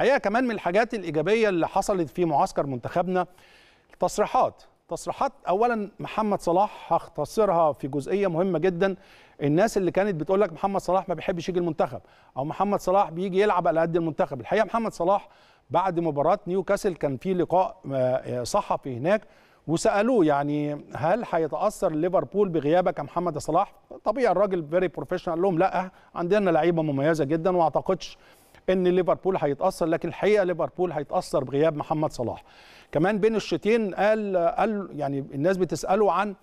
الحقيقه كمان من الحاجات الايجابيه اللي حصلت في معسكر منتخبنا التصريحات تصريحات اولا محمد صلاح هختصرها في جزئيه مهمه جدا الناس اللي كانت بتقول لك محمد صلاح ما بيحبش يجي المنتخب او محمد صلاح بيجي يلعب على قد المنتخب الحقيقه محمد صلاح بعد مباراه نيوكاسل كان في لقاء آه، آه، صحفي هناك وسالوه يعني هل هيتاثر ليفربول بغيابك يا محمد صلاح طبيعي الراجل فيري بروفيشنال قال لهم لا عندنا لعيبه مميزه جدا واعتقدش ان ليفربول هيتاثر لكن الحقيقه ليفربول هيتاثر بغياب محمد صلاح كمان بين الشتين قال قال يعني الناس بتساله عن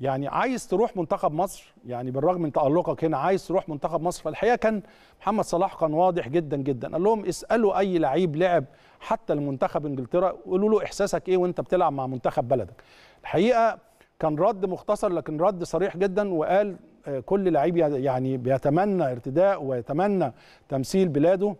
يعني عايز تروح منتخب مصر يعني بالرغم من تألقك هنا عايز تروح منتخب مصر فالحقيقه كان محمد صلاح كان واضح جدا جدا قال لهم اسالوا اي لعيب لعب حتى لمنتخب انجلترا قولوا له احساسك ايه وانت بتلعب مع منتخب بلدك الحقيقه كان رد مختصر لكن رد صريح جدا وقال كل لعيب يعني بيتمنى ارتداء ويتمنى تمثيل بلاده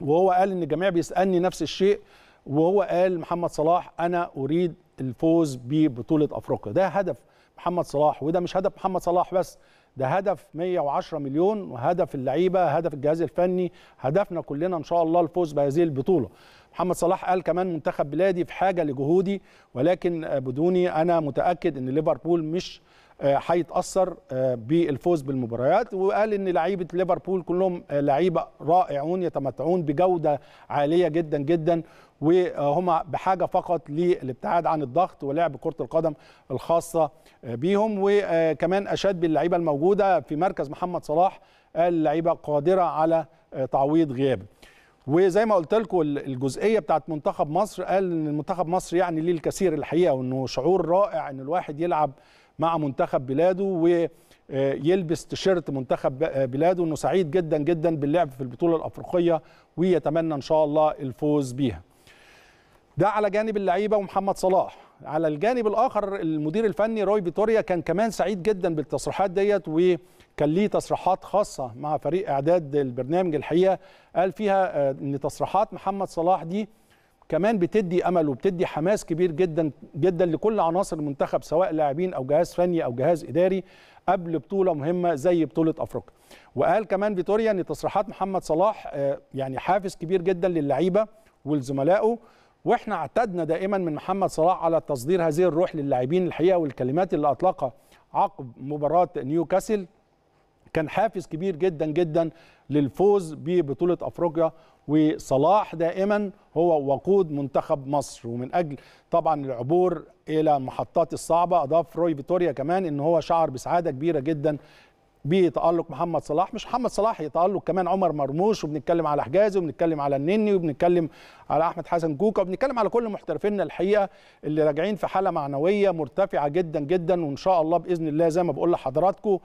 وهو قال ان الجميع بيسالني نفس الشيء وهو قال محمد صلاح انا اريد الفوز ببطوله افريقيا ده هدف محمد صلاح وده مش هدف محمد صلاح بس ده هدف 110 مليون وهدف اللعيبه هدف الجهاز الفني هدفنا كلنا ان شاء الله الفوز بهذه البطوله محمد صلاح قال كمان منتخب بلادي في حاجه لجهودي ولكن بدوني انا متاكد ان ليفربول مش آه، هيتاثر آه، بالفوز بالمباريات وقال ان لعيبه ليفربول كلهم آه، لعيبه رائعون يتمتعون بجوده عاليه جدا جدا وهما بحاجه فقط للابتعاد عن الضغط ولعب كره القدم الخاصه بيهم وكمان اشاد باللعيبه الموجوده في مركز محمد صلاح قال اللعيبه قادره على تعويض غيابه وزي ما قلت لكم الجزئيه بتاعت منتخب مصر قال ان منتخب مصر يعني ليه الكثير الحقيقه وانه شعور رائع ان الواحد يلعب مع منتخب بلاده ويلبس تيشيرت منتخب بلاده انه سعيد جدا جدا باللعب في البطوله الافريقيه ويتمنى ان شاء الله الفوز بيها. ده على جانب اللعيبه ومحمد صلاح على الجانب الاخر المدير الفني روي فيتوريا كان كمان سعيد جدا بالتصريحات ديت وكان ليه تصريحات خاصه مع فريق اعداد البرنامج الحقيقه قال فيها آه، ان تصريحات محمد صلاح دي كمان بتدي امل وبتدي حماس كبير جدا جدا لكل عناصر المنتخب سواء لاعبين او جهاز فني او جهاز اداري قبل بطوله مهمه زي بطوله افريقيا وقال كمان فيتوريا ان تصريحات محمد صلاح آه، يعني حافز كبير جدا للعيبه ولزملائه واحنا اعتدنا دائما من محمد صلاح على تصدير هذه الروح للاعبين الحقيقه والكلمات اللي اطلقها عقب مباراه نيوكاسل كان حافز كبير جدا جدا للفوز ببطوله افريقيا وصلاح دائما هو وقود منتخب مصر ومن اجل طبعا العبور الى المحطات الصعبه اضاف روي فيتوريا كمان ان هو شعر بسعاده كبيره جدا بتالق محمد صلاح مش محمد صلاح يتالق كمان عمر مرموش وبنتكلم على حجازي وبنتكلم على النني وبنتكلم على احمد حسن كوكا وبنتكلم على كل محترفينا الحقيقه اللي راجعين في حاله معنويه مرتفعه جدا جدا وان شاء الله باذن الله زي ما بقول لحضراتكم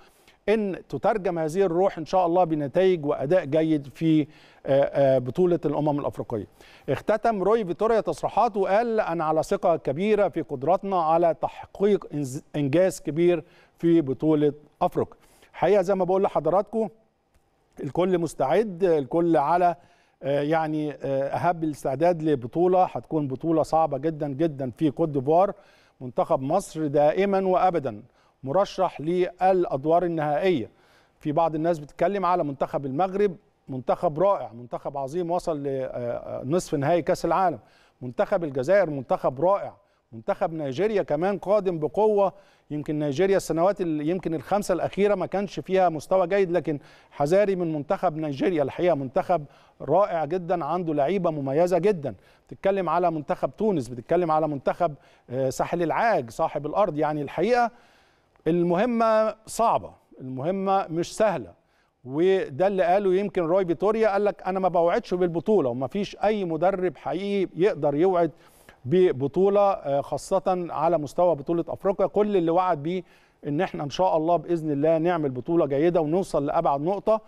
ان تترجم هذه الروح ان شاء الله بنتائج واداء جيد في آه، آه، بطوله الامم الافريقيه. اختتم روي فيتوريا تصريحاته وقال انا على ثقه كبيره في قدرتنا على تحقيق انجاز كبير في بطوله افريقيا. حقيقه زي ما بقول لحضراتكم الكل مستعد الكل على آه، يعني اهب الاستعداد لبطوله هتكون بطوله صعبه جدا جدا في كوت ديفوار منتخب مصر دائما وابدا مرشح للادوار النهائيه في بعض الناس بتتكلم على منتخب المغرب منتخب رائع منتخب عظيم وصل لنصف آه، آه، نهائي كاس العالم منتخب الجزائر منتخب رائع منتخب نيجيريا كمان قادم بقوه يمكن نيجيريا السنوات يمكن الخمسه الاخيره ما كانش فيها مستوى جيد لكن حذاري من منتخب نيجيريا الحقيقه منتخب رائع جدا عنده لعيبه مميزه جدا بتتكلم على منتخب تونس بتتكلم على منتخب آه، ساحل العاج صاحب الارض يعني الحقيقه المهمه صعبه المهمه مش سهله وده اللي قاله يمكن روي فيتوريا قال لك انا ما بوعدش بالبطوله وما فيش اي مدرب حقيقي يقدر يوعد ببطوله آه، خاصه على مستوى بطوله افريقيا كل اللي وعد بيه ان احنا ان شاء الله باذن الله نعمل بطوله جيده ونوصل لابعد نقطه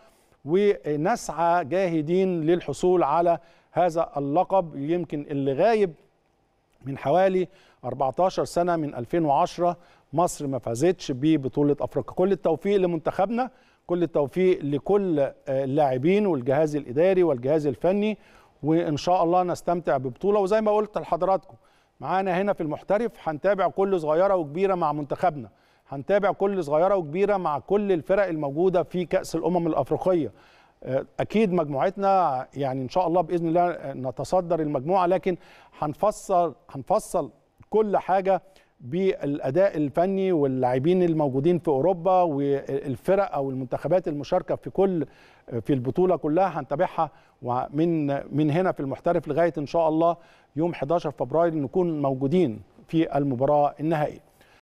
ونسعى جاهدين للحصول على هذا اللقب يمكن اللي غايب من حوالي 14 سنة من 2010 مصر ما فازتش ببطولة أفريقيا كل التوفيق لمنتخبنا كل التوفيق لكل آه، اللاعبين والجهاز الإداري والجهاز الفني وإن شاء الله نستمتع ببطولة وزي ما قلت لحضراتكم معانا هنا في المحترف هنتابع كل صغيرة وكبيرة مع منتخبنا هنتابع كل صغيرة وكبيرة مع كل الفرق الموجودة في كأس الأمم الأفريقية اكيد مجموعتنا يعني ان شاء الله باذن الله نتصدر المجموعه لكن هنفصل هنفصل كل حاجه بالاداء الفني واللاعبين الموجودين في اوروبا والفرق او المنتخبات المشاركه في كل في البطوله كلها هنتابعها ومن من هنا في المحترف لغايه ان شاء الله يوم 11 فبراير نكون موجودين في المباراه النهائيه